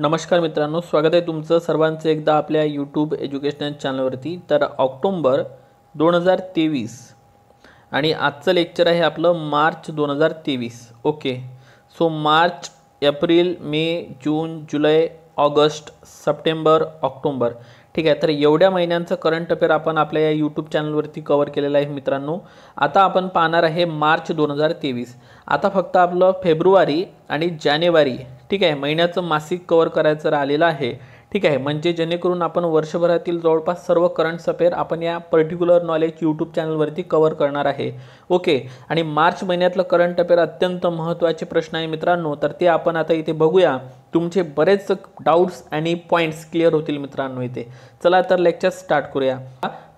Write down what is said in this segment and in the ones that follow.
नमस्कार मित्रांनो स्वागत आहे तुमचं सर्वांचं एकदा आपल्या यूट्यूब एज्युकेशनल चॅनलवरती तर ऑक्टोंबर दोन हजार तेवीस आणि आजचं लेक्चर आहे आपलं मार्च दोन हजार तेवीस okay so March April May June July August September October ठीक आहे तर एवढ्या महिन्यांचं करंट अफेअर आपण आपल्या या यूट्यूब चॅनलवरती कवर केलेलं आहे मित्रांनो आता आपण पाहणार आहे मार्च दोन हजार आता फक्त आपलं फेब्रुवारी आणि जानेवारी ठीक आहे महिन्याचं मासिक कवर करायचं राहिलेलं आहे ठीक आहे म्हणजे जेणेकरून आपण वर्षभरातील जवळपास सर्व करंट्स अफेअर आपण या पर्टिक्युलर नॉलेज यूट्यूब चॅनलवरती कवर करणार आहे ओके आणि मार्च महिन्यातलं करंट अफेअर अत्यंत महत्त्वाचे प्रश्न आहे मित्रांनो तर ते आपण आता इथे बघूया तुमचे बरेच डाऊट्स आणि पॉईंट्स क्लिअर होतील मित्रांनो इथे चला तर लेक्चर स्टार्ट करूया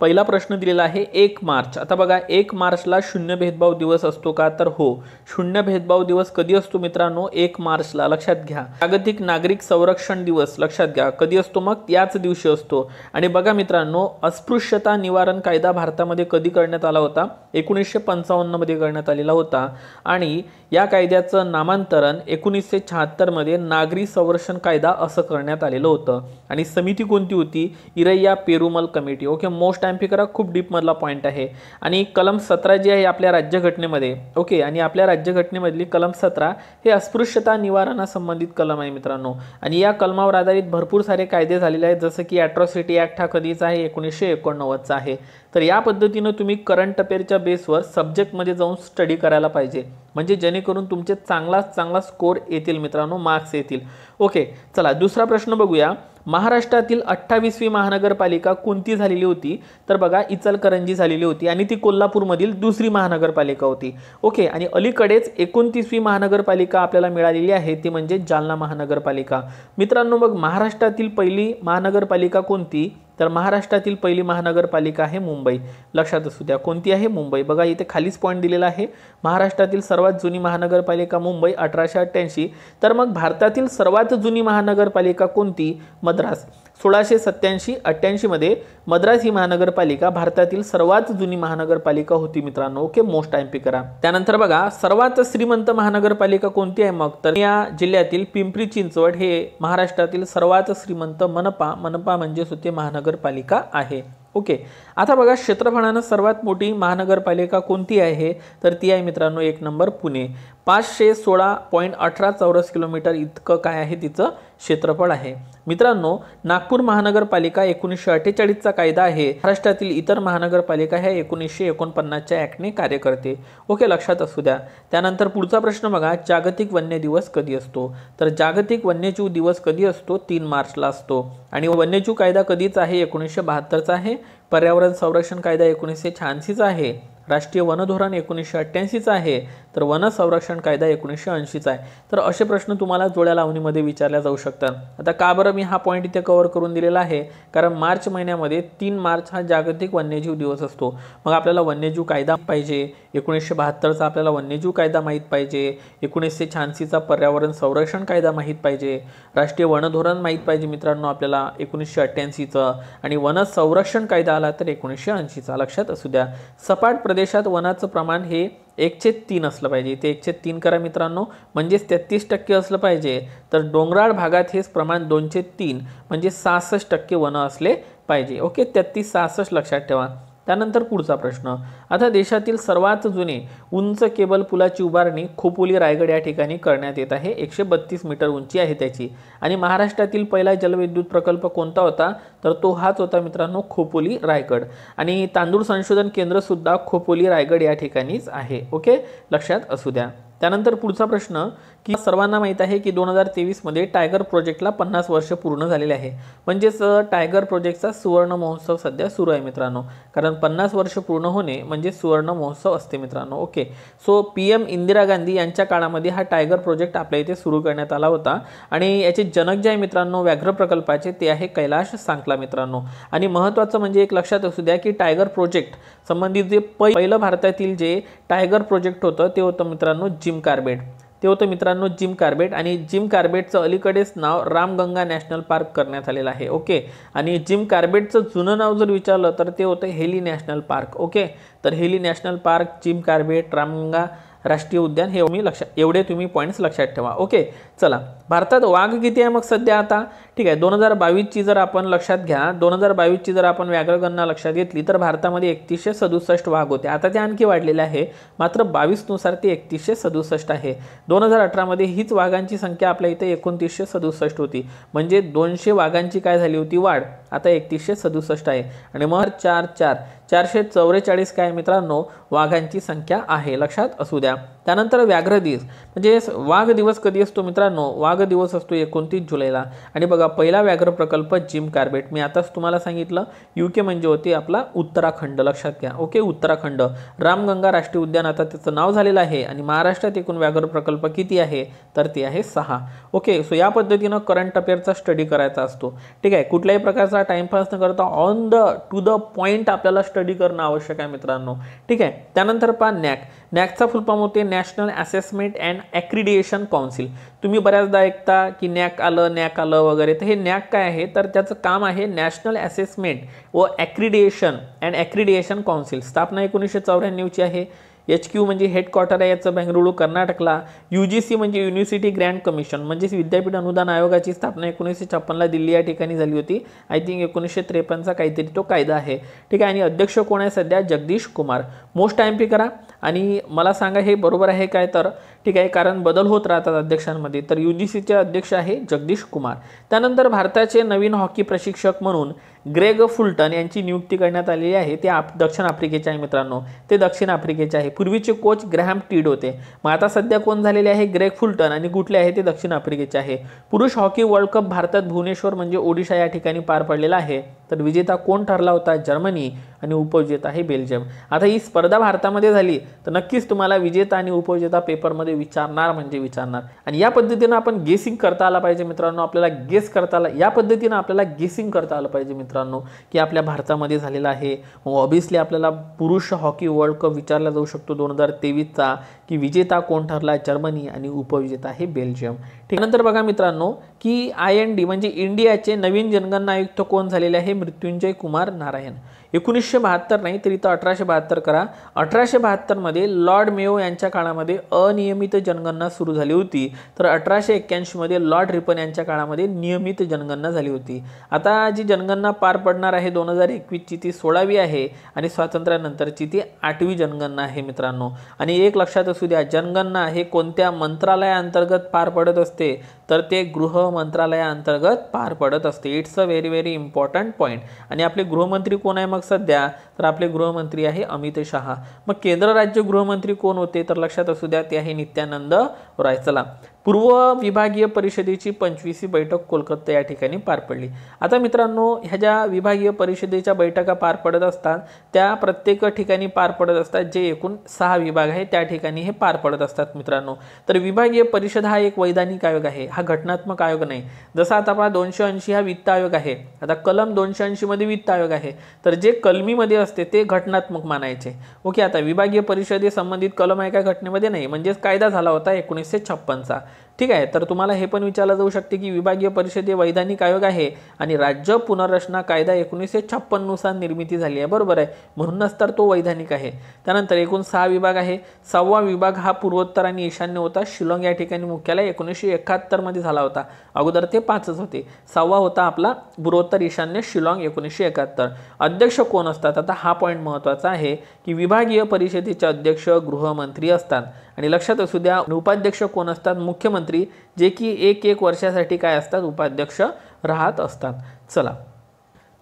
पहिला प्रश्न दिलेला आहे एक मार्च आता बघा एक मार्चला शून्य भेदभाव दिवस असतो का तर हो शून्य भेदभाव दिवस कधी असतो मित्रांनो एक मार्चला लक्षात घ्या जागतिक नागरिक संरक्षण दिवस लक्षात घ्या कधी असतो मग याच दिवशी असतो आणि बघा मित्रांनो अस्पृश्यता निवारण कायदा भारतामध्ये कधी करण्यात आला होता एकोणीसशे पंचावन्नमध्ये करण्यात आलेला होता आणि या कायद्याचं नामांतरण एकोणीसशे शहात्तरमध्ये नागरी संरक्षण कायदा असं करण्यात आलेलं होतं आणि समिती कोणती होती Iraiya Perumal committee okay most time करा खूप डीपमधला पॉईंट आहे आणि कलम सतरा जी आहे आपल्या राज्यघटनेमध्ये ओके आणि आपल्या राज्यघटनेमधली कलम सतरा हे अस्पृश्यता निवारणासंबंधित कलम आहे मित्रांनो आणि या कलमावर आधारित भरपूर सारे कायदे झालेले आहेत जसं की ॲट्रॉसिटी ॲक्ट हा कधीचा आहे एकोणीसशे एकोणनव्वदचा आहे तर या पद्धतीनं तुम्ही करंट अफेअरच्या बेसवर सब्जेक्टमध्ये जाऊन स्टडी करायला पाहिजे म्हणजे जेणेकरून तुमचे चांगलाच चांगला स्कोर येतील मित्रांनो मार्क्स येतील ओके चला दुसरा प्रश्न बघूया महाराष्ट्रातील अठ्ठावीसवी महानगरपालिका कोणती झालेली होती तर बघा इचलकरंजी झालेली होती आणि ती कोल्हापूरमधील दुसरी महानगरपालिका होती ओके आणि अलीकडेच एकोणतीसवी महानगरपालिका आपल्याला मिळालेली आहे ती म्हणजे जालना महानगरपालिका मित्रांनो मग महाराष्ट्रातील पहिली महानगरपालिका कोणती तर महाराष्ट्रातील पहिली महानगरपालिका आहे मुंबई लक्षात असू द्या कोणती आहे मुंबई बघा इथे खालीच पॉईंट दिलेला आहे महाराष्ट्रातील सर्वात जुनी महानगरपालिका मुंबई अठराशे अठ्ठ्याऐंशी तर मग भारतातील सर्वात जुनी महानगरपालिका कोणती मद्रास सोळाशे सत्याऐंशी अठ्ठ्याऐंशीमध्ये मद्रास ही महानगरपालिका भारतातील सर्वात जुनी महानगरपालिका होती मित्रांनो ओके मोस्ट पी करा त्यानंतर बघा सर्वात श्रीमंत महानगरपालिका कोणती आहे मग तर या जिल्ह्यातील पिंपरी चिंचवड हे महाराष्ट्रातील सर्वात श्रीमंत मनपा मनपा म्हणजेच होते महानगरपालिका आहे ओके आता बघा क्षेत्रफळानं सर्वात मोठी महानगरपालिका कोणती आहे तर ती आहे मित्रांनो एक नंबर पुणे पाचशे सोळा पॉईंट अठरा चौरस किलोमीटर इतकं काय आहे तिचं क्षेत्रफळ आहे मित्रांनो नागपूर महानगरपालिका एकोणीसशे अठ्ठेचाळीसचा कायदा आहे महाराष्ट्रातील इतर महानगरपालिका ह्या एकोणीसशे एकोणपन्नासच्या ॲक्टने कार्य करते ओके लक्षात असू द्या त्यानंतर पुढचा प्रश्न बघा जागतिक वन्य दिवस कधी असतो तर जागतिक वन्यजीव दिवस कधी असतो तीन मार्चला असतो आणि वन्यजीव कायदा कधीच आहे एकोणीसशे बहात्तरचा आहे पर्यावरण संरक्षण कायदा एकोणीसशे शहाऐंशीचा आहे राष्ट्रीय वनधोरण एकोणीसशे अठ्ठ्याऐंशीचं आहे तर वन संरक्षण कायदा एकोणीसशे ऐंशीचा आहे तर असे प्रश्न तुम्हाला जोड्या लावणीमध्ये विचारल्या जाऊ शकतात आता का बरं मी हा पॉईंट इथे कव्हर करून दिलेला आहे कारण मार्च महिन्यामध्ये तीन मार्च हा जागतिक वन्यजीव दिवस असतो मग आपल्याला वन्यजीव कायदा पाहिजे एकोणीसशे बहात्तरचा आपल्याला वन्यजीव कायदा माहीत पाहिजे एकोणीसशे शहाऐंशीचा पर्यावरण संरक्षण कायदा माहीत पाहिजे राष्ट्रीय वनधोरण माहीत पाहिजे मित्रांनो आपल्याला एकोणीसशे अठ्ठ्याऐंशीचं आणि वन संरक्षण कायदा आला तर एकोणीसशे ऐंशीचा लक्षात असू द्या सपाट प्रदेश प्रदेशात वनाचं प्रमाण हे एकशे तीन असलं पाहिजे ते एकशे तीन करा मित्रांनो म्हणजेच तेहत्तीस टक्के असलं पाहिजे तर डोंगराळ भागात हेच प्रमाण दोनशे तीन म्हणजे सहासष्ट टक्के वनं असले पाहिजे ओके तेहत्तीस सहासष्ट लक्षात ठेवा त्यानंतर पुढचा प्रश्न आता देशातील सर्वात जुने उंच केबल पुलाची उभारणी खोपोली रायगड या ठिकाणी करण्यात येत आहे एकशे बत्तीस मीटर उंची आहे त्याची आणि महाराष्ट्रातील पहिला जलविद्युत प्रकल्प कोणता होता तर तो हाच होता मित्रांनो खोपोली रायगड आणि तांदूळ संशोधन केंद्र सुद्धा खोपोली रायगड या ठिकाणीच आहे ओके लक्षात असू द्या त्यानंतर पुढचा प्रश्न की सर्वांना माहीत आहे की दोन हजार तेवीसमध्ये टायगर प्रोजेक्टला पन्नास वर्ष पूर्ण झालेले आहे म्हणजेच टायगर प्रोजेक्टचा सुवर्ण महोत्सव सध्या सुरू आहे मित्रांनो कारण पन्नास वर्ष पूर्ण होणे म्हणजे सुवर्ण महोत्सव असते मित्रांनो okay so P M Indira Gandhi यांच्या काळामध्ये हा टायगर प्रोजेक्ट आपल्या इथे सुरू करण्यात आला होता आणि याचे जनक जे आहे मित्रांनो व्याघ्र प्रकल्पाचे ते आहे कैलाश सांकला मित्रांनो आणि महत्त्वाचं म्हणजे एक लक्षात असू द्या की टायगर प्रोजेक्ट संबंधित जे पहिलं भारतातील जे टायगर प्रोजेक्ट होतं ते होतं मित्रांनो जिम कार्बेट ते होतं मित्रांनो जिम कार्बेट आणि जिम कार्बेटचं अलीकडेच नाव रामगंगा नॅशनल पार्क करण्यात आलेलं आहे ओके आणि जिम कार्बेटचं जुनं नाव जर विचारलं तर ते होतं हेली नॅशनल पार्क ओके तर Hailey National Park Jim Corbett Ramganga राष्ट्रीय उद्यान हे मी लक्षात एवढे तुम्ही पॉईंट्स लक्षात ठेवा ओके चला भारतात वाघ किती आहे मग सध्या आता ठीक आहे दोन हजार बावीसची जर आपण लक्षात घ्या दोन हजार बावीसची जर आपण व्याघ्रगणना लक्षात घेतली तर भारतामध्ये एकतीसशे सदुसष्ट वाघ होते आता ते आणखी वाढलेले आहे मात्र बावीसनुसार ते एकतीसशे सदुसष्ट आहे दोन हजार अठरामध्ये हीच वाघांची संख्या आपल्या इथे एकोणतीसशे सदुसष्ट होती म्हणजे दोनशे वाघांची काय झाली होती वाढ आता एकतीसशे सदुसष्ट आहे आणि मग चार चार चारशे चौवेचाळीस काय मित्रांनो वाघांची संख्या आहे लक्षात असू द्या त्यानंतर व्याघ्र दिवस म्हणजे वाघ दिवस कधी असतो मित्रांनो वाघ दिवस असतो एकोणतीस जुलैला आणि बघा पहिला व्याघ्र प्रकल्प जिम कार्बेट मी आताच तुम्हाला सांगितलं यू के म्हणजे होती आपला उत्तराखंड लक्षात घ्या ओके उत्तराखंड रामगंगा राष्ट्रीय उद्यान आता त्याचं नाव झालेलं आहे आणि महाराष्ट्रात एकूण व्याघ्र प्रकल्प किती आहे तर ते आहे सहा ओके सो या पद्धतीनं करंट अफेअरचा स्टडी करायचा असतो ठीक आहे कुठल्याही प्रकारचा टाइमपास न करता on the to the point आपल्याला स्टडी करणं आवश्यक आहे मित्रांनो ठीक आहे त्यानंतर पहा नॅक नॅकचा फुलफॉर्म होते National Assessment and Accreditation Council तुम्ही बऱ्याचदा ऐकता की नॅक आलं नॅक आलं वगैरे तर हे नॅक काय आहे तर त्याचं काम आहे नॅशनल असेसमेंट व ॲक्रिडिएशन अँड ॲक्रिडिएशन कौन्सिल स्थापना एकोणीसशे चौऱ्याण्णवची आहे एच क्यू म्हणजे हेडक्वार्टर आहे याचं बेंगळुरू कर्नाटकला यू जी सी म्हणजे युनिव्हर्सिटी ग्रँड कमिशन म्हणजे विद्यापीठ अनुदान आयोगाची स्थापना एकोणीसशे छप्पनला दिल्ली या ठिकाणी झाली होती आय थिंक एकोणीसशे त्रेपन्नचा काहीतरी तो कायदा आहे ठीक आहे आणि अध्यक्ष कोण आहे सध्या Jagdish Kumar most time P करा आणि मला सांगा हे बरोबर आहे काय तर ठीक आहे कारण बदल होत राहतात अध्यक्षांमध्ये तर यू जी सीचे अध्यक्ष आहे जगदीश कुमार त्यानंतर भारताचे नवीन हॉकी प्रशिक्षक म्हणून ग्रेग फुलटन यांची नियुक्ती करण्यात आलेली आहे ते आप दक्षिण आफ्रिकेचे आहे मित्रांनो ते दक्षिण आफ्रिकेचे आहे पूर्वीचे कोच ग्रॅम टीड होते मग आता सध्या कोण झालेले आहे ग्रेग फुलटन आणि कुठले आहे ते दक्षिण आफ्रिकेचे आहे पुरुष हॉकी वर्ल्ड कप भारतात भुवनेश्वर म्हणजे ओडिशा या ठिकाणी पार पडलेला आहे तर विजेता कोण ठरला होता जर्मनी आणि उपविजेता आहे बेल्जियम आता ही स्पर्धा भारतामध्ये झाली तर नक्कीच तुम्हाला विजेता आणि उपविजेता पेपरमध्ये विचारणार म्हणजे विचारणार आणि या पद्धतीनं आपण गेसिंग करता आला पाहिजे मित्रांनो आपल्याला गेस करता आला या पद्धतीनं आपल्याला गेसिंग करता आलं पाहिजे मित्रांनो की आपल्या भारतामध्ये झालेला आहे ऑब्विसली आपल्याला पुरुष हॉकी वर्ल्ड कप विचारला जाऊ शकतो दोन हजार तेवीसचा की विजेता कोण ठरला जर्मनी आणि उपविजेता आहे बेल्जियम ठीक त्यानंतर बघा मित्रांनो की आय एन डी म्हणजे इंडियाचे नवीन जनगणना आयुक्त कोण झालेले आहे मृत्युंजय कुमार नारायण एकोणीसशे बहात्तर नाही तर इथं अठराशे बहात्तर करा अठराशे बहात्तरमध्ये लॉर्ड मेओ यांच्या काळामध्ये अनियमित जनगणना सुरू झाली होती तर अठराशे एक्क्याऐंशीमध्ये लॉर्ड रिपन यांच्या काळामध्ये नियमित जनगणना झाली होती आता जी जनगणना पार पडणार आहे दोन हजार एकवीसची ती सोळावी आहे आणि स्वातंत्र्यानंतरची ती आठवी जनगणना आहे मित्रांनो आणि एक लक्षात असू द्या जनगणना हे कोणत्या मंत्रालयाअंतर्गत पार पडत असते तर ते गृह मंत्रालयाअंतर्गत पार पडत असते it's a very very important point आणि आपले गृहमंत्री कोण आहे मग मग सध्या तर आपले गृहमंत्री आहे अमित शहा मग केंद्र राज्य गृहमंत्री कोण होते तर लक्षात असू द्या ते आहे नित्यानंद रायचला पूर्व विभागीय परिषदेची पंचवीसी बैठक कोलकाता या ठिकाणी पार पडली आता मित्रांनो ह्या ज्या विभागीय परिषदेच्या बैठका पार पडत असतात त्या प्रत्येक ठिकाणी पार पडत असतात जे एकूण सहा विभाग आहे त्या ठिकाणी हे पार पडत असतात मित्रांनो तर विभागीय परिषद हा एक वैधानिक आयोग आहे हा घटनात्मक आयोग नाही जसा आता पहा दोनशे ऐंशी हा वित्त आयोग आहे आता कलम दोनशे ऐंशीमध्ये वित्त आयोग आहे तर जे कलमीमध्ये असते ते घटनात्मक मानायचे ओके आता विभागीय परिषदे संबंधित कलम आहे का घटनेमध्ये नाही म्हणजेच कायदा झाला होता एकोणीसशे छप्पनचा ठीक आहे तर तुम्हाला हे पण विचारलं जाऊ शकते की विभागीय परिषदे वैधानिक आयोग आहे आणि राज्य पुनर्रचना कायदा एकोणीसशे छप्पन्ननुसार निर्मिती झाली आहे बरोबर आहे म्हणूनच तर तो वैधानिक आहे त्यानंतर एकूण सहा विभाग आहे सहावा विभाग हा पूर्वोत्तर आणि ईशान्य होता शिलाँग या ठिकाणी मुख्यालय एकोणीसशे एकाहत्तरमध्ये झाला होता अगोदर ते पाचच होते सहावा होता आपला पूर्वोत्तर ईशान्य शिलाँग एकोणीसशे एकाहत्तर अध्यक्ष कोण असतात आता हा पॉईंट महत्त्वाचा आहे की विभागीय परिषदेचे अध्यक्ष गृहमंत्री असतात आणि लक्षात असू द्या उपाध्यक्ष कोण असतात मुख्यमंत्री जे की एक एक वर्षासाठी काय असतात उपाध्यक्ष राहत असतात चला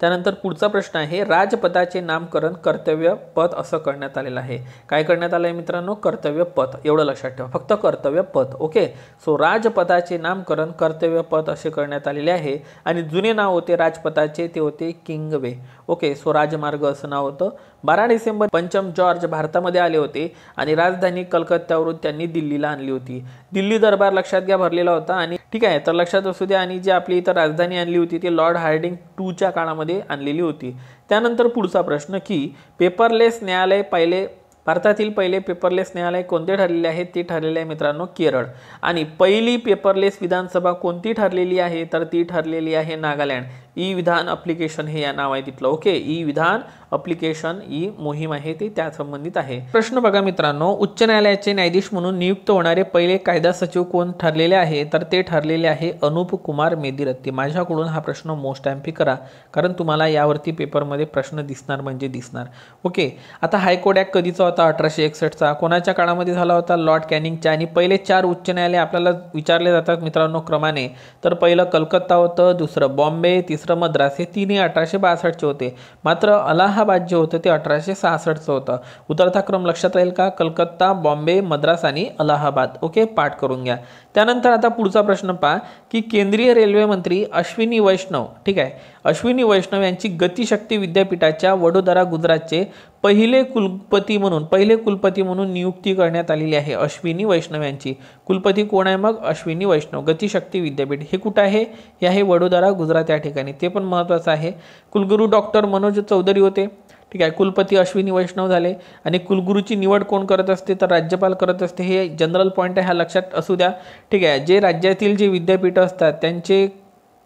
त्यानंतर पुढचा प्रश्न आहे राजपदाचे नामकरण कर्तव्य पद असं करण्यात आलेलं आहे काय करण्यात आलं आहे मित्रांनो कर्तव्य पद एवढं लक्षात ठेवा फक्त कर्तव्य पद ओके सो राजपदाचे नामकरण कर्तव्य पद असे करण्यात आलेले आहे आणि जुने नाव होते राजपदाचे ते होते किंग वे ओके सो राजमार्ग असं नाव होतं बारा डिसेंबर पंचम जॉर्ज भारतामध्ये आले होते आणि राजधानी कलकत्त्यावरून त्यांनी दिल्लीला आणली होती दिल्ली दरबार लक्षात घ्या भरलेला होता आणि ठीक आहे तर लक्षात असू द्या आणि जी आपली इथं राजधानी आणली होती ती लॉर्ड हार्डिंग टूच्या काळामध्ये मध्ये आणलेली होती त्यानंतर पुढचा प्रश्न की पेपरलेस न्यायालय पहिले भारतातील पहिले पेपरलेस न्यायालय कोणते ठरलेले आहे ते ठरलेले आहे मित्रांनो केरळ आणि पहिली पेपरलेस विधानसभा कोणती ठरलेली आहे तर ती ठरलेली आहे नागालँड ई विधान अप्लिकेशन हे या नाव आहे तिथलं okay E Vidhan application E मोहीम आहे ती त्या संबंधित आहे प्रश्न बघा मित्रांनो उच्च न्यायालयाचे न्यायाधीश म्हणून नियुक्त होणारे पहिले कायदा सचिव कोण ठरलेले आहे तर ते ठरलेले आहे अनुप कुमार मेदिरत्ती माझ्याकडून हा प्रश्न मोस्ट एम्पी करा कारण तुम्हाला यावरती पेपरमध्ये प्रश्न दिसणार म्हणजे दिसणार ओके आता हायकोर्ट ॲक्ट कधीचा होता अठराशे एकसष्टचा कोणाच्या काळामध्ये झाला होता लॉर्ड कॅनिंगच्या आणि पहिले चार उच्च न्यायालय आपल्याला विचारले जातात मित्रांनो क्रमाने तर पहिलं कलकत्ता होतं दुसरं बॉम्बे तिसरं महाराष्ट्र मद्रास हे तिन्ही अठराशे बासष्टचे होते मात्र अलाहाबाद जे होतं ते अठराशे सहासष्टचं होतं उतरता क्रम लक्षात राहील का कलकत्ता बॉम्बे मद्रास आणि अलाहाबाद ओके पाठ करून घ्या त्यानंतर आता पुढचा प्रश्न पहा की केंद्रीय रेल्वे मंत्री अश्विनी वैष्णव ठीक आहे अश्विनी वैष्णव यांची गतिशक्ती विद्यापीठाच्या वडोदरा गुजरातचे पहिले कुलपती म्हणून पहिले कुलपती म्हणून नियुक्ती करण्यात आलेली आहे अश्विनी वैष्णव यांची कुलपती कोण आहे मग अश्विनी वैष्णव गतिशक्ती विद्यापीठ हे कुठं आहे हे आहे वडोदरा गुजरात या ठिकाणी ते पण महत्त्वाचं आहे कुलगुरू डॉक्टर मनोज चौधरी होते ठीक आहे कुलपती अश्विनी वैष्णव झाले आणि कुलगुरूची निवड कोण करत असते तर राज्यपाल करत असते हे जनरल पॉईंट आहे हा लक्षात असू द्या ठीक आहे जे राज्यातील जे विद्यापीठं असतात त्यांचे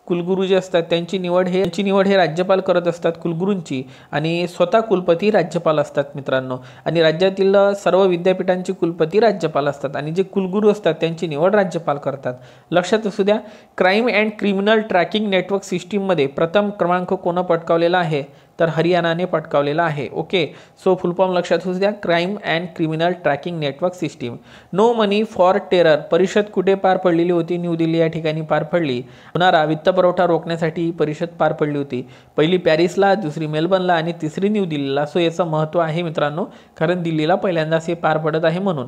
कुलगुरू जे असतात त्यांची निवड हे त्यांची निवड हे राज्यपाल करत असतात कुलगुरूंची आणि स्वतः कुलपती राज्यपाल असतात मित्रांनो आणि राज्यातील सर्व विद्यापीठांची कुलपती राज्यपाल असतात आणि जे कुलगुरू असतात त्यांची निवड राज्यपाल करतात लक्षात असू द्या crime and criminal tracking network सिस्टीममध्ये प्रथम क्रमांक कोणं पटकावलेला आहे तर हरियाणाने पटकावलेला आहे ओके सो फुलफॉर्म लक्षात होऊ द्या crime and criminal tracking network system no money for terror परिषद कुठे पार पडलेली होती न्यू दिल्ली या ठिकाणी पार पडली होणारा वित्तपुरवठा रोखण्यासाठी ही परिषद पार पडली होती पहिली पॅरिसला दुसरी मेलबर्नला आणि तिसरी न्यू दिल्लीला सो याचं महत्त्व आहे मित्रांनो कारण दिल्लीला पहिल्यांदाच हे पार पडत आहे म्हणून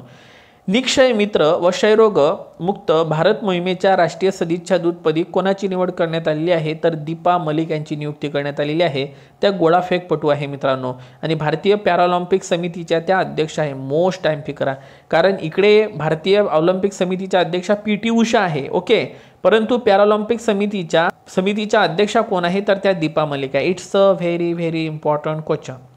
निक्षय मित्र व क्षयरोग मुक्त भारत मोहिमेच्या राष्ट्रीय सदिच्छा दूतपदी कोणाची निवड करण्यात आलेली आहे तर दीपा मलिक यांची नियुक्ती करण्यात आलेली आहे त्या गोळाफेकपटू आहे मित्रांनो आणि भारतीय पॅराऑलिम्पिक समितीच्या त्या अध्यक्ष आहे मोस्ट टाइम फिकरा कारण इकडे भारतीय ऑलिम्पिक समितीच्या अध्यक्षा पी टी उषा आहे ओके परंतु पॅराऑलिम्पिक समितीच्या समितीच्या अध्यक्षा कोण आहे तर त्या दीपा मलिक आहे it's a very very important question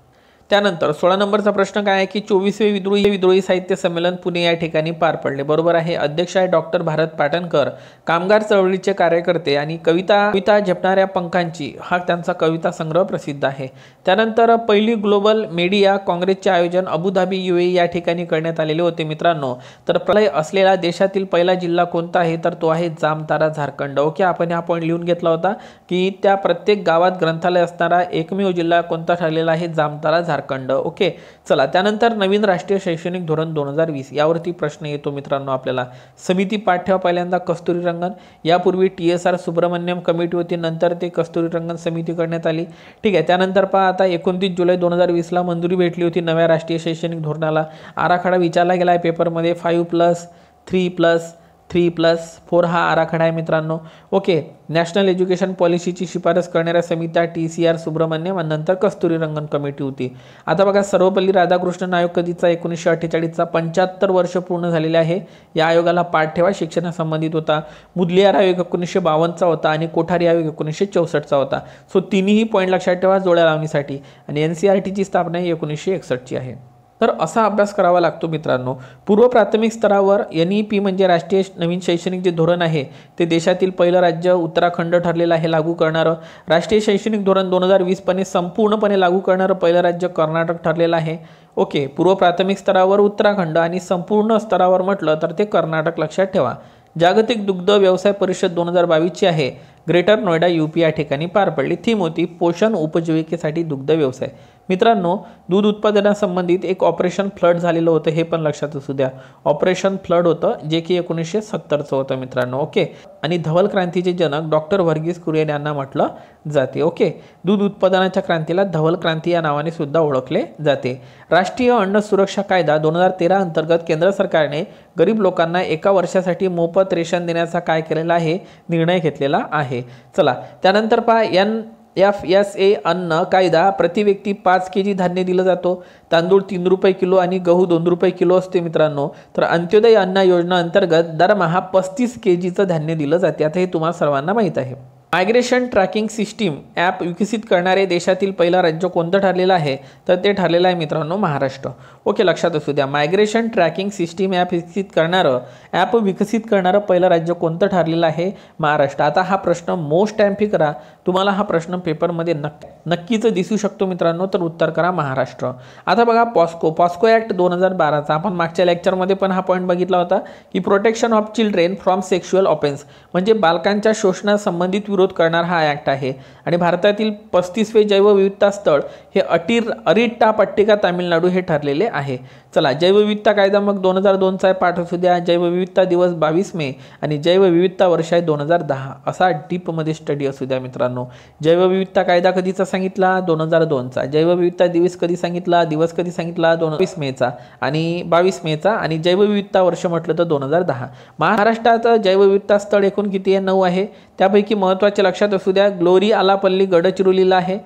त्यानंतर सोळा नंबरचा प्रश्न काय आहे की चोवीसवे विद्रोही विद्रोही साहित्य संमेलन पुणे या ठिकाणी पार पडले बरोबर आहे अध्यक्ष आहे डॉक्टर भारत पाटणकर कामगार चळवळीचे कार्यकर्ते आणि कविता कविता झपणाऱ्या पंखांची हा त्यांचा कविता संग्रह प्रसिद्ध आहे त्यानंतर पहिली ग्लोबल मीडिया काँग्रेसचे आयोजन अबुधाबी युए या ठिकाणी करण्यात आलेले होते मित्रांनो तर प्रलय असलेला देशातील पहिला जिल्हा कोणता आहे तर तो आहे जामतारा झारखंड ओके आपण हा पॉईंट लिहून घेतला होता की त्या प्रत्येक गावात ग्रंथालय असणारा एकमेव जिल्हा कोणता ठरलेला आहे जामतारा झारखंड झारखंड ओके चला त्यानंतर नवीन राष्ट्रीय शैक्षणिक धोरण दोन हजार वीस यावरती प्रश्न येतो मित्रांनो आपल्याला समिती पाठ ठेवा पहिल्यांदा कस्तुरी रंगन यापूर्वी T S R Subramanian committee होती नंतर ते कस्तुरी रंगन समिती करण्यात आली ठीक आहे त्यानंतर पहा आता एकोणतीस जुलै दोन हजार वीसला मंजुरी भेटली होती नव्या राष्ट्रीय शैक्षणिक धोरणाला आराखडा विचारला गेला आहे पेपरमध्ये five plus three plus three plus four हा आराखडा आहे मित्रांनो ओके नॅशनल एज्युकेशन पॉलिसीची शिफारस करणाऱ्या समित्या टी सी आर सुब्रमण्यम आणि नंतर रंगन कमिटी होती आता बघा सर्वपल्ली राधाकृष्णन आयोग कधीचा एकोणीसशे अठ्ठेचाळीसचा पंच्याहत्तर वर्ष पूर्ण झालेले आहे या आयोगाला पाठ ठेवा शिक्षणासंबंधित होता मुदलियार आयोग एकोणीसशे बावन्नचा होता आणि कोठारी आयोग एकोणीसशे चौसष्टचा होता सो तिन्ही पॉईंट लक्षात ठेवा जोड्या लावणीसाठी आणि एन सी आर टीची स्थापना ही एकोणीसशे एकसष्टची आहे तर असा अभ्यास करावा लागतो मित्रांनो पूर्व प्राथमिक स्तरावर एन ई पी म्हणजे राष्ट्रीय नवीन शैक्षणिक जे धोरण आहे ते देशातील पहिलं राज्य उत्तराखंड ठरलेलं आहे लागू करणारं राष्ट्रीय शैक्षणिक धोरण दोन हजार वीसपणे संपूर्णपणे लागू करणारं पहिलं राज्य कर्नाटक ठरलेलं आहे ओके पूर्व प्राथमिक स्तरावर उत्तराखंड आणि संपूर्ण स्तरावर म्हटलं तर ते कर्नाटक लक्षात ठेवा जागतिक दुग्ध व्यवसाय परिषद दोन हजार बावीसची आहे ग्रेटर नोएडा यू पी या ठिकाणी पार पडली थीम होती पोषण उपजीविकेसाठी दुग्ध व्यवसाय मित्रांनो दूध उत्पादनासंबंधित एक ऑपरेशन फ्लड झालेलं होतं हे पण लक्षात असू द्या ऑपरेशन फ्लड होतं जे की एकोणीसशे सत्तरचं होतं मित्रांनो ओके आणि धवल क्रांतीचे जनक डॉक्टर वर्गीस कुरियन यांना म्हटलं जाते ओके दूध उत्पादनाच्या क्रांतीला धवल क्रांती या नावाने सुद्धा ओळखले जाते राष्ट्रीय अन्न सुरक्षा कायदा दोन हजार तेरा अंतर्गत केंद्र सरकारने गरीब लोकांना एका वर्षासाठी मोफत रेशन देण्याचा काय केलेला आहे निर्णय घेतलेला आहे चला त्यानंतर पहा एन एफ एस ए अन्न कायदा व्यक्ती पाच के जी धान्य दिलं जातो तांदूळ तीन रुपये किलो आणि गहू दोन रुपये किलो असते मित्रांनो तर अंत्योदय अन्न योजना अंतर्गत दरमहा पस्तीस के जीचं धान्य दिलं जाते आता हे तुम्हाला सर्वांना माहीत आहे मायग्रेशन ट्रॅकिंग सिस्टीम ॲप विकसित करणारे देशातील पहिला राज्य कोणतं ठरलेलं आहे तर ते ठरलेलं आहे मित्रांनो महाराष्ट्र ओके लक्षात असू द्या मायग्रेशन ट्रॅकिंग सिस्टीम ॲप विकसित करणारं ॲप विकसित करणारं पहिलं राज्य कोणतं ठरलेलं आहे महाराष्ट्र आता हा प्रश्न मोस्ट एम्फी करा तुम्हाला हा प्रश्न पेपरमध्ये नक् नक्कीच दिसू शकतो मित्रांनो तर उत्तर करा महाराष्ट्र आता बघा पॉस्को पॉस्को ॲक्ट दोन हजार बाराचा आपण मागच्या लेक्चरमध्ये पण हा पॉईंट बघितला होता की protection of children from sexual offence म्हणजे बालकांच्या शोषणासंबंधित विरोध करणारा हा ॲक्ट आहे आणि भारतातील पस्तीसवे जैवविविधता स्थळ हे अटीर अरिट्टा पट्टिका तामिळनाडू हे ठरलेले आहे चला जैवविविधता कायदा मग दोन हजार दोनचा आहे पाठ असू द्या जैवविविधता दिवस बावीस मे आणि जैवविविधता वर्ष आहे दोन हजार दहा असा डीपमध्ये स्टडी असू द्या मित्रांनो जैवविविधता कायदा कधीचा सांगितला दोन हजार दोनचा जैवविविधता दिवस कधी सांगितला दिवस कधी सांगितला दोन वीस मेचा आणि बावीस मेचा आणि जैवविविधता वर्ष म्हटलं तर दोन हजार दहा महाराष्ट्राचं जैवविविधता स्थळ एकूण किती आहे नऊ आहे त्यापैकी महत्त्वाचे लक्षात असू द्या ग्लोरी आलापल्ली गडचिरोलीला आहे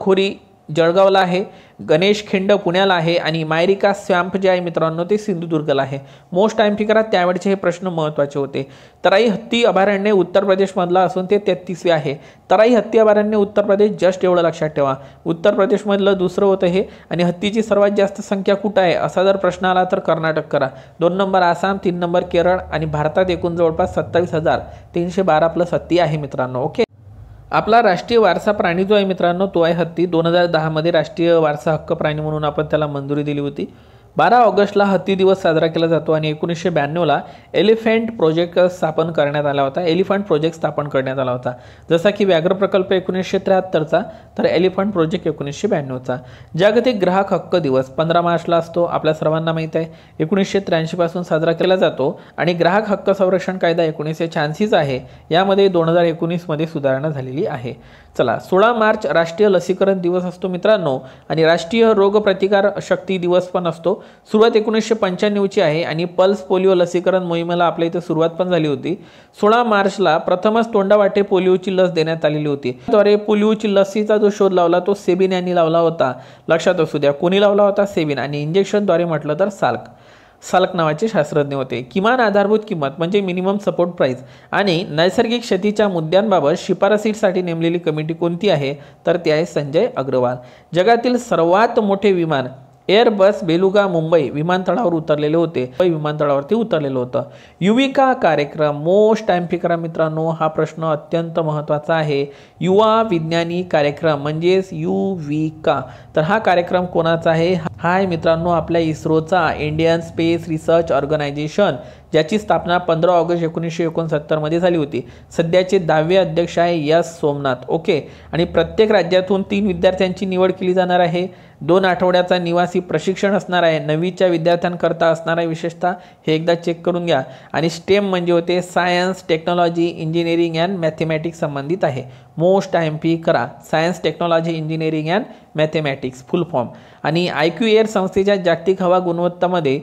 खोरी जळगावला आहे गणेश खिंड पुण्याला आहे आणि मायरिका स्वॅम्प जे आहे मित्रांनो ते सिंधुदुर्गला आहे मोस्ट टाईम करा त्यावेळचे हे प्रश्न महत्त्वाचे होते तराई हत्ती अभयारण्य उत्तर प्रदेशमधला असून ते तेहत्तीसवे आहे तराई हत्ती अभयारण्य उत्तर प्रदेश जस्ट एवढं लक्षात ठेवा उत्तर प्रदेशमधलं दुसरं होतं हे आणि हत्तीची सर्वात जास्त संख्या कुठं आहे असा जर प्रश्न आला तर कर्नाटक करा दोन नंबर आसाम तीन नंबर केरळ आणि भारतात एकूण जवळपास सत्तावीस हजार तीनशे बारा प्लस हत्ती आहे मित्रांनो ओके आपला राष्ट्रीय वारसा प्राणी जो आहे मित्रांनो तो आहे हत्ती दोन हजार दहामध्ये राष्ट्रीय वारसा हक्क प्राणी म्हणून आपण त्याला मंजुरी दिली होती बारा ऑगस्टला हत्ती दिवस साजरा केला जातो आणि एकोणीसशे ब्याण्णवला एलिफंट प्रोजेक्ट स्थापन करण्यात आला होता एलिफंट प्रोजेक्ट स्थापन करण्यात आला होता जसा की व्याघ्र प्रकल्प एकोणीसशे त्र्याहत्तरचा तर एलिफंट प्रोजेक्ट एकोणीसशे ब्याण्णवचा जागतिक ग्राहक हक्क दिवस पंधरा मार्चला असतो आपल्या सर्वांना माहीत आहे एकोणीसशे त्र्याऐंशीपासून साजरा केला जातो आणि ग्राहक हक्क संरक्षण कायदा एकोणीसशे शहाऐंशीचा आहे यामध्ये दोन हजार एकोणीसमध्ये सुधारणा झालेली आहे चला सोळा मार्च राष्ट्रीय लसीकरण दिवस असतो मित्रांनो आणि राष्ट्रीय रोगप्रतिकार शक्ती दिवस पण असतो सुरुवात एकोणीसशे पंच्याण्णवची आहे आणि पल्स पोलिओ लसीकरण मोहिमेला आपल्या इथे सुरुवात पण झाली होती सोळा मार्चला प्रथमच तोंडावाटे पोलिओची लस देण्यात आलेली होती त्याद्वारे पोलिओची लसीचा जो शोध लावला तो सेबिन यांनी लावला होता लक्षात असू द्या कोणी लावला होता सेबिन आणि इंजेक्शनद्वारे म्हटलं तर साल्क सालक नावाचे शास्त्रज्ञ होते किमान आधारभूत किंमत म्हणजे मिनिमम सपोर्ट प्राईस आणि नैसर्गिक शेतीच्या मुद्द्यांबाबत शिफारसीसाठी नेमलेली कमिटी कोणती आहे तर ती आहे संजय अग्रवाल जगातील सर्वात मोठे विमान एअरबस बेलुगा मुंबई विमानतळावर उतरलेले होते विमानतळावरती उतरलेलं होतं युविका कार्यक्रम मोस्ट टाईम फिकरा मित्रांनो हा प्रश्न अत्यंत महत्त्वाचा आहे युवा विज्ञानी कार्यक्रम म्हणजेच युविका तर हा कार्यक्रम कोणाचा आहे हाय मित्रांनो आपल्या इस्रोचा इंडियन स्पेस रिसर्च ऑर्गनायझेशन ज्याची स्थापना पंधरा ऑगस्ट एकोणीसशे एकोणसत्तरमध्ये झाली होती सध्याचे दहावे अध्यक्ष आहे यस सोमनाथ ओके आणि प्रत्येक राज्यातून तीन विद्यार्थ्यांची निवड केली जाणार आहे दोन आठवड्याचा निवासी प्रशिक्षण असणार आहे नवीच्या विद्यार्थ्यांकरता असणार आहे विशेषतः हे एकदा चेक करून घ्या आणि स्टेम म्हणजे होते science technology engineering and mathematics संबंधित आहे मोस्ट आय एम पी करा science technology engineering and mathematics full form आणि आय क्यू एअर संस्थेच्या जागतिक हवा गुणवत्तामध्ये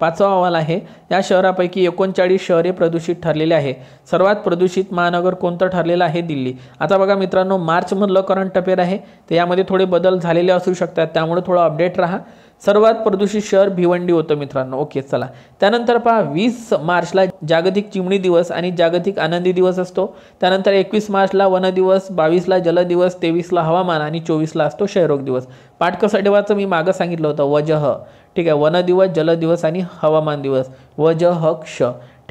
पाचवा अहवाल आहे या शहरापैकी एकोणचाळीस शहरे प्रदूषित ठरलेले आहे सर्वात प्रदूषित महानगर कोणतं ठरलेलं आहे दिल्ली आता बघा मित्रांनो मार्चमधलं करंट अफेअर आहे तर यामध्ये थोडे बदल झालेले असू शकतात त्यामुळे थोडं अपडेट राहा सर्वात प्रदूषित शहर भिवंडी होतं मित्रांनो ओके चला त्यानंतर पहा वीस मार्चला जागतिक चिमणी दिवस आणि जागतिक आनंदी दिवस असतो त्यानंतर एकवीस मार्चला वन दिवस बावीसला जल दिवस तेवीसला हवामान आणि चोवीसला असतो क्षयरोग दिवस पाठकसडेवाचं मी मागं सांगितलं होतं वजह ठीक आहे वन दिवस जल दिवस आणि हवामान दिवस वजह क्ष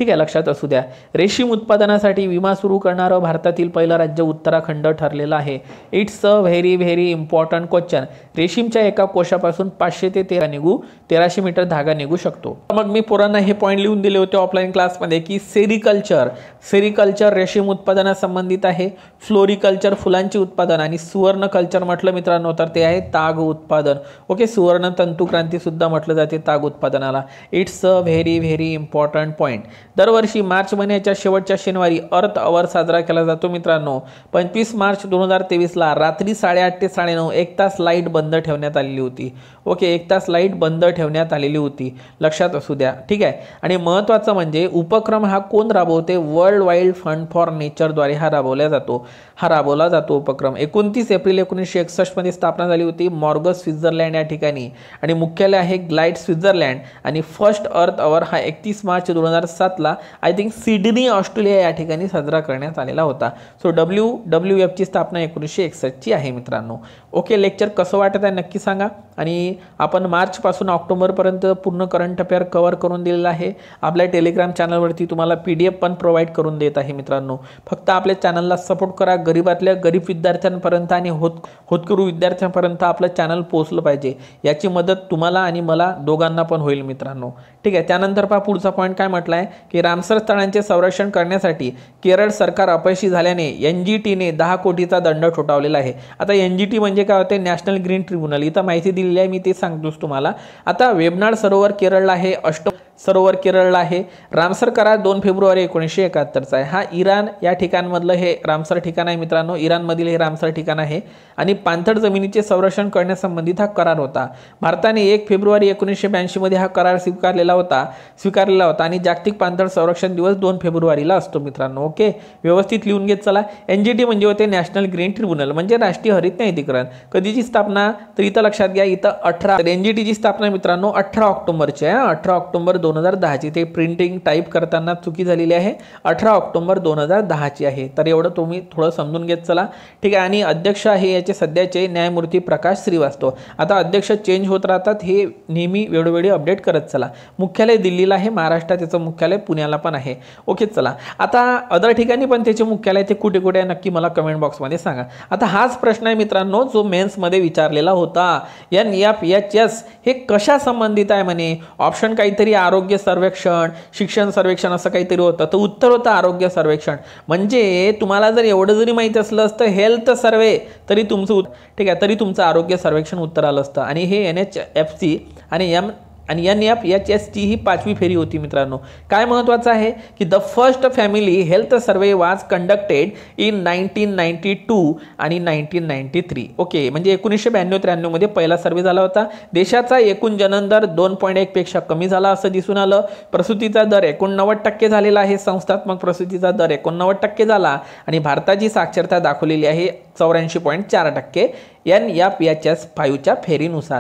ठीक आहे लक्षात असू द्या रेशीम उत्पादनासाठी विमा सुरू करणारं भारतातील पहिलं राज्य उत्तराखंड ठरलेलं आहे it's a very very important question रेशीमच्या एका कोशापासून पाचशे ते तेरा निघू तेराशे मीटर धागा निघू शकतो मग मी पोरांना हे पॉईंट लिहून दिले होते ऑफलाईन क्लासमध्ये की सेरिकल्चर सेरिकल्चर रेशीम उत्पादनासंबंधित आहे फ्लोरिकल्चर फुलांचे उत्पादन आणि सुवर्ण कल्चर म्हटलं मित्रांनो तर ते आहे ताग उत्पादन ओके सुवर्ण तंतुक्रांतीसुद्धा म्हटलं जाते ताग उत्पादनाला it's a very very important point दरवर्षी मार्च महिन्याच्या शेवटच्या शनिवारी अर्थ अवर साजरा केला जातो मित्रांनो पंचवीस मार्च दोन हजार तेवीसला रात्री साडेआठ ते साडेनऊ एक तास लाईट बंद ठेवण्यात आलेली होती ओके एक तास लाईट बंद ठेवण्यात आलेली होती लक्षात असू द्या ठीक आहे आणि महत्त्वाचं म्हणजे उपक्रम हा कोण राबवते वर्ल्ड वाईल्ड फंड फॉर नेचरद्वारे हा राबवला जातो हा राबवला जातो उपक्रम एकोणतीस एप्रिल एकोणीसशे एकसष्टमध्ये स्थापना झाली होती मॉर्गस स्वित्झर्लँड या ठिकाणी आणि मुख्यालय आहे ग्लाईट स्वित्झर्लँड आणि फर्स्ट अर्थ अवर हा एकतीस मार्च दोन हजार सात आय थिंक सिडनी ऑस्ट्रेलिया या ठिकाणी साजरा करण्यात आलेला होता सो डब्ल्यू डब्ल्यू एफची स्थापना एकोणीसशे एकसष्टची आहे मित्रांनो ओके लेक्चर कसं वाटत आहे नक्की सांगा आणि आपण मार्चपासून ऑक्टोबरपर्यंत पूर्ण करंट अफेअर कवर करून दिलेलं आहे आपल्या टेलिग्राम चॅनलवरती तुम्हाला पी डी एफ पण प्रोव्हाइड करून देत आहे मित्रांनो फक्त आपल्या चॅनलला सपोर्ट करा गरीबातल्या गरीब विद्यार्थ्यांपर्यंत आणि होत होतकरू विद्यार्थ्यांपर्यंत आपलं चॅनल पोहोचलं पाहिजे याची मदत तुम्हाला आणि मला दोघांना पण होईल मित्रांनो ठीक आहे त्यानंतर पहा पुढचा पॉईंट काय म्हटलं आहे की रामसर स्थळांचे संरक्षण करण्यासाठी केरळ सरकार अपयशी झाल्याने एन जी टीने दहा कोटीचा दंड ठोठावलेला आहे आता एन जी टी म्हणजे काय होते नॅशनल ग्रीन ट्रिब्युनल इथं माहिती दिलेली आहे मी ते सांगतोच तुम्हाला आता वेबनाड सरोवर केरळला आहे अष्ट सरोवर केरळला आहे रामसर करार दोन फेब्रुवारी एकोणीसशे एकाहत्तरचा आहे हा इराण या ठिकाणमधलं हे रामसर ठिकाण आहे मित्रांनो इराणमधील हे रामसर ठिकाण आहे आणि पाणथळ जमिनीचे संरक्षण करण्यासंबंधित हा करार होता भारताने एक फेब्रुवारी एकोणीसशे ब्याऐंशीमध्ये हा करार स्वीकारलेला होता स्वीकारलेला होता आणि जागतिक पाणथळ संरक्षण दिवस दोन फेब्रुवारीला असतो मित्रांनो ओके व्यवस्थित लिहून घेत चला एन जी टी म्हणजे होते नॅशनल ग्रीन ट्रिब्युनल म्हणजे राष्ट्रीय हरित न्यायाधिकरण कधीची स्थापना तर इथं लक्षात घ्या इथं अठरा एन जी टीची स्थापना मित्रांनो अठरा ऑक्टोबरची आहे अठरा ऑक्टोबर दोन दोन हजार दहाची ते प्रिंटिंग टाईप करताना चुकी झालेली आहे अठरा ऑक्टोंबर दोन हजार दहाची आहे तर एवढं तुम्ही थोडं समजून घेत चला ठीक आहे आणि अध्यक्ष आहे याचे सध्याचे न्यायमूर्ती प्रकाश श्रीवास्तव आता अध्यक्ष चेंज होत राहतात हे नेहमी वेळोवेळी अपडेट करत चला मुख्यालय दिल्लीला आहे महाराष्ट्रात त्याचं मुख्यालय पुण्याला पण आहे ओके चला आता अदर ठिकाणी पण त्याचे मुख्यालय ते कुठे कुठे आहे नक्की मला कमेंट बॉक्समध्ये सांगा आता हाच प्रश्न आहे मित्रांनो जो मेन्समध्ये विचारलेला होता एन एफ एच एस हे कशा संबंधित आहे म्हणे ऑप्शन काहीतरी आरोग्य आरोग्य सर्वेक्षण शिक्षण सर्वेक्षण असं काहीतरी होतं तर उत्तर होतं आरोग्य सर्वेक्षण म्हणजे तुम्हाला जर एवढं जरी माहीत असलं असतं हेल्थ सर्वे तरी तुमचं ठीक आहे तरी तुमचं आरोग्य सर्वेक्षण उत्तर आलं असतं आणि हे एन एच एफ सी आणि एम आणि एन एफ एच एस ची ही पाचवी फेरी होती मित्रांनो काय महत्वाचं आहे की the first family health survey was conducted in nineteen ninety two आणि नाईन्टीन नाईन्टी थ्री ओके म्हणजे एकोणीसशे ब्याण्णव त्र्याण्णवमध्ये पहिला सर्वे झाला होता देशाचा एकूण दर दोन पॉईंट एकपेक्षा कमी झाला असं दिसून आलं प्रसूतीचा दर एकोणनव्वद टक्के झालेला आहे संस्थात्मक प्रसूतीचा दर एकोणनव्वद टक्के झाला आणि भारताची साक्षरता दाखवलेली आहे चौऱ्याऐंशी पॉईंट चार टक्के एन एफ एच एस फाईव्हच्या फेरीनुसार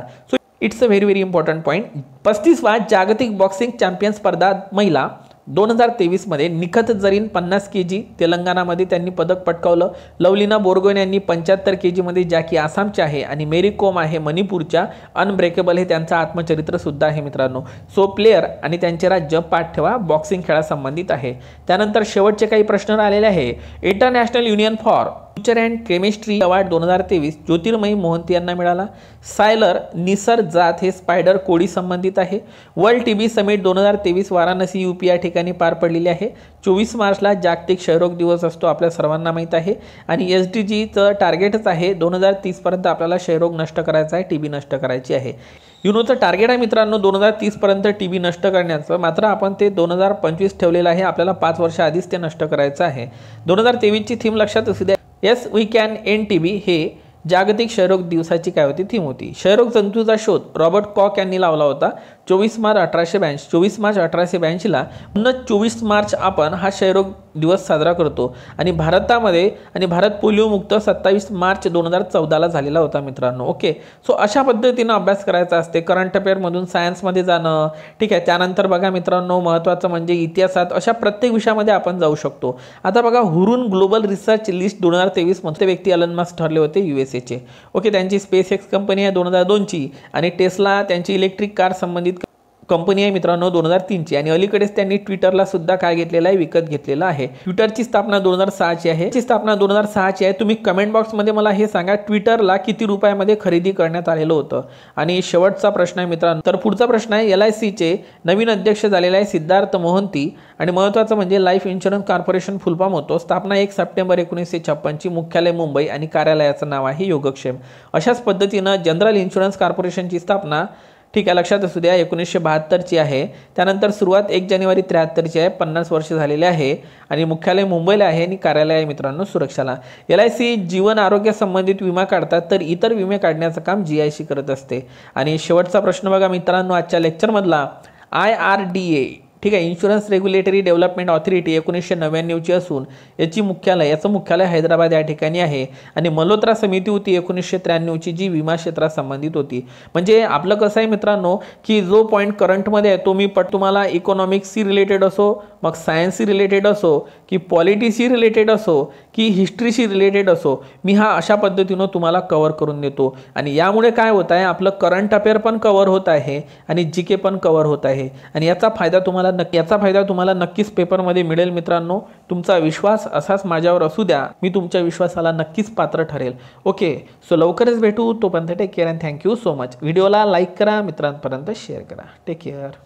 it's a very very important point पस्तीसवा जागतिक बॉक्सिंग चॅम्पियन स्पर्धा महिला दोन हजार तेवीसमध्ये निखत जरीन पन्नास के जी तेलंगणामध्ये त्यांनी पदक पटकावलं लवलीना बोरगोन यांनी पंच्याहत्तर के जीमध्ये जॅकी आसामच्या आहे आणि मेरी कोम आहे मणिपूरच्या अनब्रेकेबल हे त्यांचं आत्मचरित्रसुद्धा आहे मित्रांनो सो प्लेयर आणि त्यांचे राज्य पाठ ठेवा बॉक्सिंग खेळासंबंधित आहे त्यानंतर शेवटचे काही प्रश्न आलेले आहे international union for future and chemistry award दोन हजार तेवीस ज्योतिर्मयी मोहंती यांना मिळाला सायलर निसर जात हे स्पायडर कोळी संबंधित आहे वर्ल्ड टी बी समिट दोन हजार तेवीस वाराणसी यूपी या ठिकाणी पार पडलेली आहे चोवीस मार्चला जागतिक क्षयरोग दिवस असतो आपल्या सर्वांना माहीत आहे आणि एस डी जीचं टार्गेटच आहे दोन हजार तीसपर्यंत आपल्याला क्षयरोग नष्ट करायचा आहे टी बी नष्ट करायची आहे युनोचं टार्गेट आहे मित्रांनो दोन हजार तीसपर्यंत टी बी नष्ट करण्याचं मात्र आपण ते दोन हजार पंचवीस ठेवलेलं आहे आपल्याला पाच वर्ष आधीच ते नष्ट करायचं आहे दोन हजार तेवीसची थीम लक्षात असू द्या yes we can ntb hey जागतिक क्षयरोग दिवसाची काय होती थीम होती क्षयरोग जंतूचा शोध रॉबर्ट कॉक यांनी लावला होता चोवीस मार्च अठराशे ब्याऐंशी चोवीस मार्च अठराशे ब्याऐंशीला म्हणूनच चोवीस मार्च आपण हा क्षयरोग दिवस साजरा करतो आणि भारतामध्ये आणि भारत पोलिओमुक्त सत्तावीस मार्च दोन हजार चौदाला झालेला होता मित्रांनो ओके सो अशा पद्धतीनं अभ्यास करायचा असते करंट अफेअरमधून सायन्समध्ये जाणं ठीक आहे त्यानंतर बघा मित्रांनो महत्त्वाचं म्हणजे इतिहासात अशा प्रत्येक विषयामध्ये आपण जाऊ शकतो आता बघा हुरून ग्लोबल रिसर्च लिस्ट दोन हजार तेवीस मध्ये व्यक्ती अलनमास ठरले होते एस एस ओके त्यांची स्पेस एक्स कंपनी आहे दोन हजार दोनची आणि टेस्ला त्यांची इलेक्ट्रिक कार संबंधित कंपनी आहे मित्रांनो दोन हजार तीनची आणि अलीकडेच त्यांनी ट्विटरला सुद्धा काय घेतलेला आहे विकत घेतलेला आहे ट्विटरची स्थापना दोन हजार सहाची आहे ची स्थापना दोन हजार सहाची आहे तुम्ही कमेंट बॉक्समध्ये मला हे सांगा ट्विटरला किती रुपयामध्ये खरेदी करण्यात आलेलं होतं आणि शेवटचा प्रश्न आहे मित्रांनो तर पुढचा प्रश्न आहे एल आय सीचे नवीन अध्यक्ष झालेले आहे सिद्धार्थ मोहंती आणि महत्त्वाचं म्हणजे लाईफ इन्शुरन्स कॉर्पोरेशन फुलफॉर्म होतो स्थापना एक सप्टेंबर एकोणीसशे छप्पनची मुख्यालय मुंबई आणि कार्यालयाचं नाव आहे योगक्षेम अशाच पद्धतीनं जनरल इन्शुरन्स कॉर्पोरेशनची स्थापना ठीक आहे लक्षात असू द्या एकोणीसशे बहात्तरची आहे त्यानंतर सुरुवात एक जानेवारी त्र्याहत्तरची आहे पन्नास वर्ष झालेली आहे आणि मुख्यालय मुंबईला आहे आणि कार्यालय आहे मित्रांनो सुरक्षाला एल आय सी जीवन आरोग्य संबंधित विमा काढतात तर इतर विमे काढण्याचं काम जी आय सी करत असते आणि शेवटचा प्रश्न बघा मित्रांनो आजच्या लेक्चरमधला आय आर डी ए ठीक आहे इन्शुरन्स रेग्युलेटरी डेव्हलपमेंट ऑथॉरिटी एकोणीसशे नव्याण्णवची असून याची मुख्यालय याचं मुख्यालय हैदराबाद या ठिकाणी आहे आणि मल्होत्रा समिती होती एकोणीसशे त्र्याण्णवची जी विमा क्षेत्रात संबंधित होती म्हणजे आपलं कसं आहे मित्रांनो की जो पॉईंट करंटमध्ये आहे तो मी पट तुम्हाला इकॉनॉमिक्सशी रिलेटेड असो मग सायन्सशी रिलेटेड असो की पॉलिटीशी रिलेटेड असो की हिस्ट्रीशी रिलेटेड असो मी हा अशा पद्धतीनं तुम्हाला कवर करून देतो आणि यामुळे काय होत आहे आपलं करंट अफेअर पण कवर होत आहे आणि जी के पण कवर होत आहे आणि याचा फायदा तुम्हाला नक्की याचा फायदा तुम्हाला नक्कीच पेपरमध्ये मिळेल मित्रांनो तुमचा विश्वास असाच माझ्यावर असू द्या मी तुमच्या विश्वासाला नक्कीच पात्र ठरेल ओके सो लवकरच भेटू तोपर्यंत take care and thank you so much व्हिडिओला लाईक करा मित्रांपर्यंत शेअर करा टेक केअर